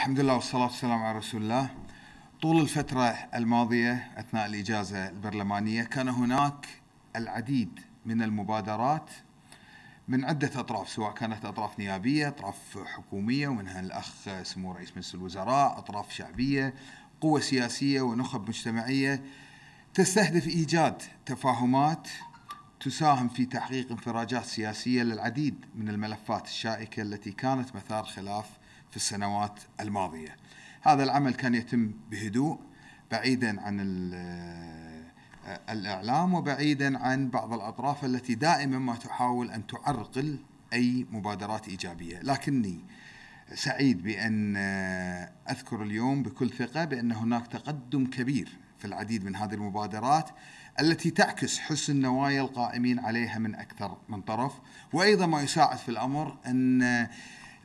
الحمد لله والصلاة والسلام على رسول الله طول الفترة الماضية أثناء الإجازة البرلمانية كان هناك العديد من المبادرات من عدة أطراف سواء كانت أطراف نيابية أطراف حكومية ومنها الأخ سمو رئيس مجلس الوزراء أطراف شعبية قوة سياسية ونخب مجتمعية تستهدف إيجاد تفاهمات تساهم في تحقيق انفراجات سياسية للعديد من الملفات الشائكة التي كانت مثار خلاف في السنوات الماضية هذا العمل كان يتم بهدوء بعيدا عن آه، الإعلام وبعيدا عن بعض الأطراف التي دائما ما تحاول أن تعرقل أي مبادرات إيجابية لكني سعيد بأن آه، أذكر اليوم بكل ثقة بأن هناك تقدم كبير في العديد من هذه المبادرات التي تعكس حسن نوايا القائمين عليها من اكثر من طرف وايضا ما يساعد في الامر ان آه،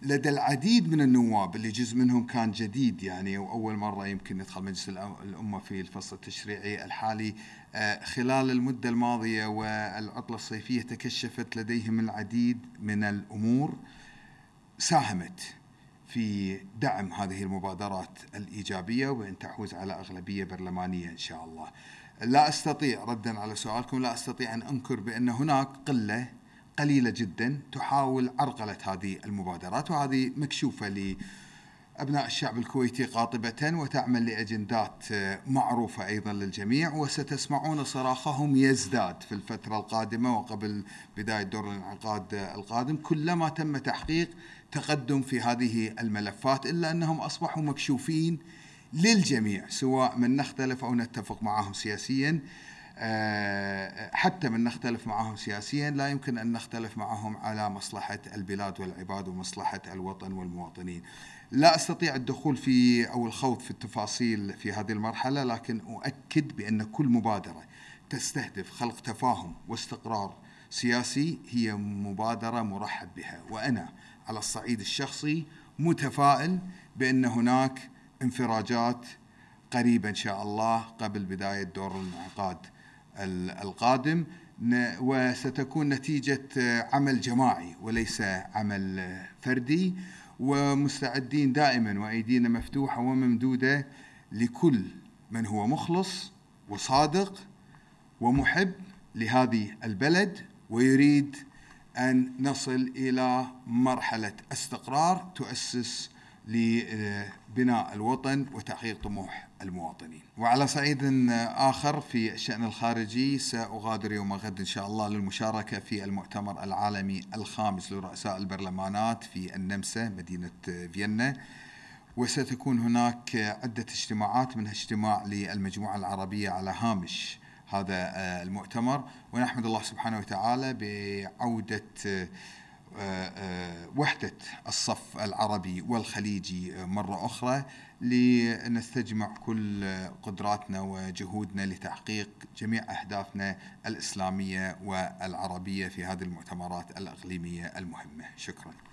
لدى العديد من النواب اللي جزء منهم كان جديد يعني واول مره يمكن يدخل مجلس الامه في الفصل التشريعي الحالي آه، خلال المده الماضيه والعطله الصيفيه تكشفت لديهم العديد من الامور ساهمت في دعم هذه المبادرات الايجابيه وان تحوز على اغلبيه برلمانيه ان شاء الله. لا استطيع ردا على سؤالكم لا استطيع ان انكر بان هناك قله قليله جدا تحاول عرقله هذه المبادرات وهذه مكشوفه لابناء الشعب الكويتي قاطبه وتعمل لاجندات معروفه ايضا للجميع وستسمعون صراخهم يزداد في الفتره القادمه وقبل بدايه دور الانعقاد القادم كلما تم تحقيق تقدم في هذه الملفات الا انهم اصبحوا مكشوفين للجميع سواء من نختلف او نتفق معهم سياسيا آه، حتى من نختلف معهم سياسيا لا يمكن أن نختلف معهم على مصلحة البلاد والعباد ومصلحة الوطن والمواطنين لا أستطيع الدخول في أو الخوض في التفاصيل في هذه المرحلة لكن أؤكد بأن كل مبادرة تستهدف خلق تفاهم واستقرار سياسي هي مبادرة مرحب بها وأنا على الصعيد الشخصي متفائل بأن هناك انفراجات قريبا ان شاء الله قبل بدايه دور الانعقاد القادم وستكون نتيجة آه، عمل جماعي وليس عمل آه، فردي ومستعدين دائما وأيدينا مفتوحة وممدودة لكل من هو مخلص وصادق ومحب لهذه البلد ويريد أن نصل إلى مرحلة استقرار تؤسس لبناء الوطن وتحقيق طموح المواطنين وعلى صعيد آخر في الشأن الخارجي سأغادر يوم غد إن شاء الله للمشاركة في المؤتمر العالمي الخامس لرؤساء البرلمانات في النمسا مدينة فيينا وستكون هناك عدة اجتماعات منها اجتماع للمجموعة العربية على هامش هذا المؤتمر ونحمد الله سبحانه وتعالى بعودة وحدة الصف العربي والخليجي مرة أخرى لنستجمع كل قدراتنا وجهودنا لتحقيق جميع أهدافنا الإسلامية والعربية في هذه المؤتمرات الإقليمية المهمة شكرا